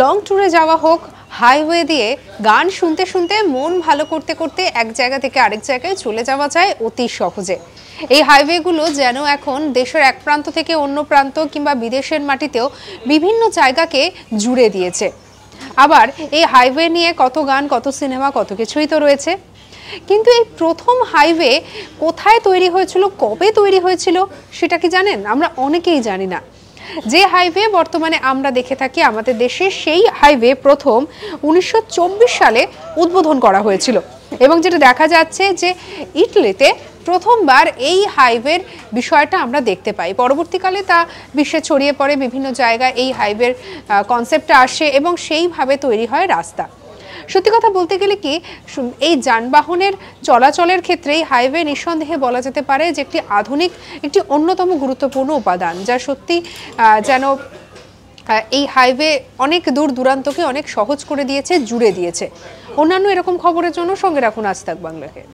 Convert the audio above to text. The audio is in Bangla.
লং ট্যুরে যাওয়া হোক হাইওয়ে দিয়ে গান শুনতে শুনতে মন ভালো করতে করতে এক জায়গা থেকে আরেক জায়গায় চলে যাওয়া যায় অতি সহজে এই হাইওয়েগুলো যেন এখন দেশের এক প্রান্ত থেকে অন্য প্রান্ত কিংবা বিদেশের মাটিতেও বিভিন্ন জায়গাকে জুড়ে দিয়েছে আবার এই হাইওয়ে নিয়ে কত গান কত সিনেমা কত কিছুই তো রয়েছে কিন্তু এই প্রথম হাইওয়ে কোথায় তৈরি হয়েছিল কবে তৈরি হয়েছিল সেটা কি জানেন আমরা অনেকেই জানি না যে হাইওয়ে বর্তমানে আমরা দেখে থাকি আমাদের দেশে সেই হাইওয়ে প্রথম উনিশশো সালে উদ্বোধন করা হয়েছিল এবং যেটা দেখা যাচ্ছে যে ইটলিতে প্রথমবার এই হাইওয়ের বিষয়টা আমরা দেখতে পাই পরবর্তীকালে তা বিশ্বে ছড়িয়ে পড়ে বিভিন্ন জায়গায় এই হাইওয়ের কনসেপ্টটা আসে এবং সেইভাবে তৈরি হয় রাস্তা সত্যি কথা বলতে গেলে কি এই যানবাহনের চলাচলের ক্ষেত্রেই হাইওয়ে নিঃসন্দেহে বলা যেতে পারে যে একটি আধুনিক একটি অন্যতম গুরুত্বপূর্ণ উপাদান যা সত্যি যেন এই হাইওয়ে অনেক দূর দূরান্তকে অনেক সহজ করে দিয়েছে জুড়ে দিয়েছে অন্যান্য এরকম খবরের জন্য সঙ্গে রাখুন আজ বাংলাকে